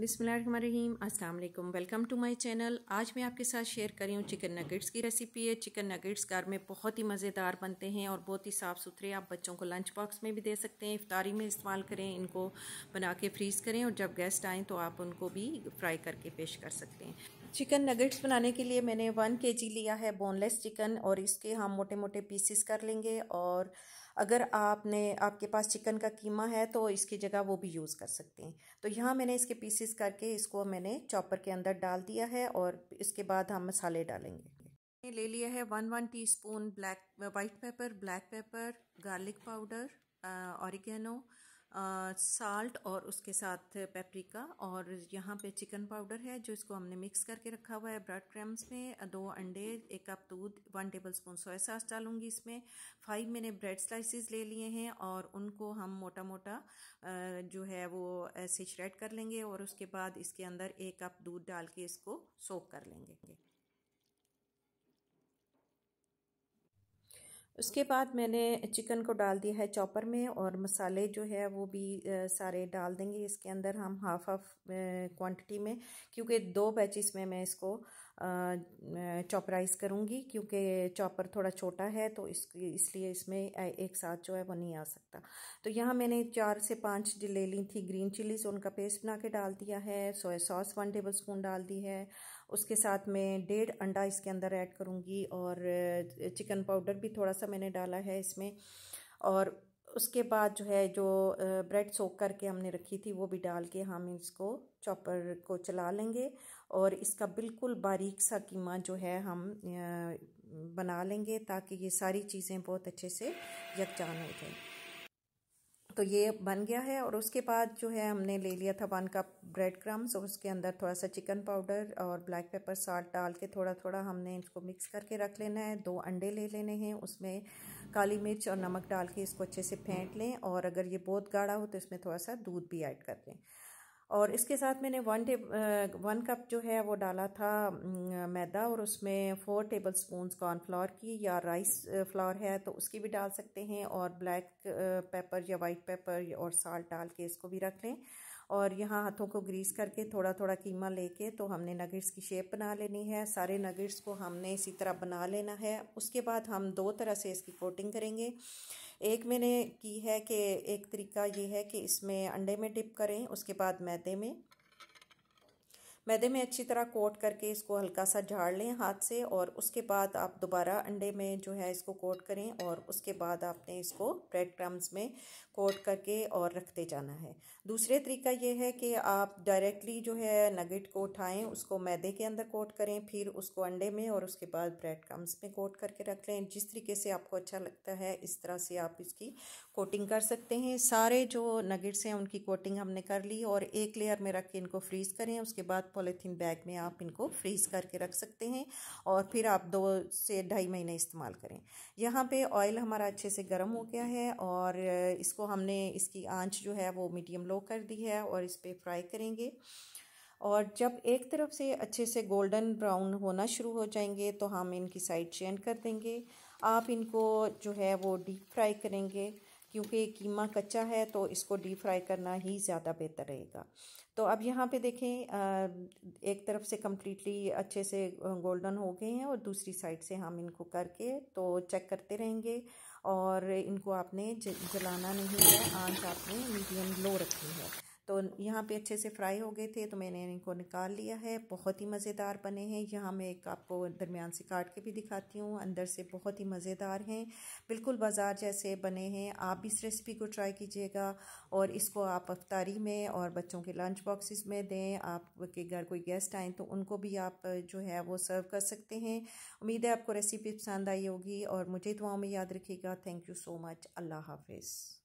बिसमीम अस्सलाम वालेकुम वेलकम टू माय चैनल आज मैं आपके साथ शेयर करी हूँ चिकन नगेट्स की रेसिपी है चिकन नगेट्स घर में बहुत ही मज़ेदार बनते हैं और बहुत ही साफ़ सुथरे आप बच्चों को लंच बॉक्स में भी दे सकते हैं इफ्तारी में इस्तेमाल करें इनको बना के फ्रीज़ करें और जब गेस्ट आएँ तो आप उनको भी फ्राई करके पेश कर सकते हैं चिकन नगेट्स बनाने के लिए मैंने वन के लिया है बोनलेस चिकन और इसके हम मोटे मोटे पीसीस कर लेंगे और अगर आपने आपके पास चिकन का कीमा है तो इसकी जगह वो भी यूज़ कर सकते हैं तो यहाँ मैंने इसके पीसेस करके इसको मैंने चॉपर के अंदर डाल दिया है और इसके बाद हम मसाले डालेंगे ले लिया है one one spoon black white pepper black pepper garlic powder oregano salt और उसके साथ पेपरिका और यहाँ पे चिकन पाउडर है जो इसको हमने मिक्स करके रखा हुआ है ब्रेड क्रम्स में दो अंडे कप दूध one tablespoon soya sauce डालूंगी इसमें फाइव मैंने ब्रेड स्लाइसिस ले लिए हैं और उनको हम मोटा मोटा जो है वो ऐसे श्रेड कर लेंगे और उसके बाद इसके अंदर एक कप दूध डाल के इसको सोक कर लेंगे उसके बाद मैंने चिकन को डाल दिया है चॉपर में और मसाले जो है वो भी सारे डाल देंगे इसके अंदर हम हाफ हाफ क्वांटिटी में क्योंकि दो बैचेस में मैं इसको चॉपराइज़ करूँगी क्योंकि चॉपर थोड़ा छोटा है तो इस इसलिए इसमें एक साथ जो है वो नहीं आ सकता तो यहाँ मैंने चार से पाँच ले ली थी ग्रीन चिलीज़ उनका पेस्ट बना के डाल दिया है soya sauce one tablespoon डाल दी है उसके साथ मैं डेढ़ अंडा इसके अंदर ऐड करूँगी और चिकन पाउडर भी थोड़ा सा मैंने डाला है इसमें और उसके बाद जो है जो ब्रेड सोक करके हमने रखी थी वो भी डाल के हम इसको चॉपर को चला लेंगे और इसका बिल्कुल बारीक सा कीमा जो है हम बना लेंगे ताकि ये सारी चीज़ें बहुत अच्छे से यकजान हो जाएँ तो ये बन गया है और उसके बाद जो है हमने ले लिया था वन कप ब्रेड क्रम्स और उसके अंदर थोड़ा सा चिकन पाउडर और ब्लैक पेपर साल्ट डाल के थोड़ा थोड़ा हमने इसको मिक्स करके रख लेना है दो अंडे ले लेने हैं उसमें काली मिर्च और नमक डाल के इसको अच्छे से फेंट लें और अगर ये बहुत गाढ़ा हो तो इसमें थोड़ा सा दूध भी ऐड कर लें और इसके साथ मैंने वन टेब वन कप जो है वो डाला था मैदा और उसमें फ़ोर टेबल स्पून कॉर्नफ्लावर की या राइस फ्लावर है तो उसकी भी डाल सकते हैं और ब्लैक पेपर या वाइट पेपर और साल्ट डाल के इसको भी रख लें और यहाँ हाथों को ग्रीस करके थोड़ा थोड़ा कीमा लेके तो हमने नगेट्स की शेप बना लेनी है सारे नगेट्स को हमने इसी तरह बना लेना है उसके बाद हम दो तरह से इसकी कोटिंग करेंगे एक मैंने की है कि एक तरीका ये है कि इसमें अंडे में डिप करें उसके बाद मैदे में मैदे में अच्छी तरह कोट करके इसको हल्का सा झाड़ लें हाथ से और उसके बाद आप दोबारा अंडे में जो है इसको कोट करें और उसके बाद आपने इसको ब्रेड क्रम्स में कोट करके और रखते जाना है दूसरे तरीका ये है कि आप डायरेक्टली जो है नगेट को उठाएं उसको मैदे के अंदर कोट करें फिर उसको अंडे में और उसके बाद ब्रेड क्रम्स में कोट करके रख लें जिस तरीके से आपको अच्छा लगता है इस तरह से आप इसकी कोटिंग कर सकते हैं सारे जो नगेट्स हैं उनकी कोटिंग हमने कर ली और एक लेयर में रख के इनको फ्रीज़ करें उसके बाद पॉलीथीन बैग में आप इनको फ्रीज करके रख सकते हैं और फिर आप दो से ढाई महीने इस्तेमाल करें यहाँ पे ऑयल हमारा अच्छे से गर्म हो गया है और इसको हमने इसकी आंच जो है वो मीडियम लो कर दी है और इस पर फ्राई करेंगे और जब एक तरफ से अच्छे से गोल्डन ब्राउन होना शुरू हो जाएंगे तो हम इनकी साइड चेंज कर देंगे आप इनको जो है वो डीप फ्राई करेंगे क्योंकि कीमा कच्चा है तो इसको डीप फ्राई करना ही ज़्यादा बेहतर रहेगा तो अब यहाँ पे देखें एक तरफ से कम्प्लीटली अच्छे से गोल्डन हो गए हैं और दूसरी साइड से हम इनको करके तो चेक करते रहेंगे और इनको आपने जलाना नहीं है आंच आपने मीडियम लो रखी है तो यहाँ पे अच्छे से फ्राई हो गए थे तो मैंने इनको निकाल लिया है बहुत ही मज़ेदार बने हैं यहाँ मैं एक आपको दरमियान से काट के भी दिखाती हूँ अंदर से बहुत ही मज़ेदार हैं बिल्कुल बाज़ार जैसे बने हैं आप भी इस रेसिपी को ट्राई कीजिएगा और इसको आप अफ्तारी में और बच्चों के लंच बॉक्सेस में दें आपके घर कोई गेस्ट आए तो उनको भी आप जो है वो सर्व कर सकते हैं उम्मीद है आपको रेसिपी पसंद आई होगी और मुझे दुआओं में याद रखिएगा थैंक यू सो मच अल्लाह हाफिज़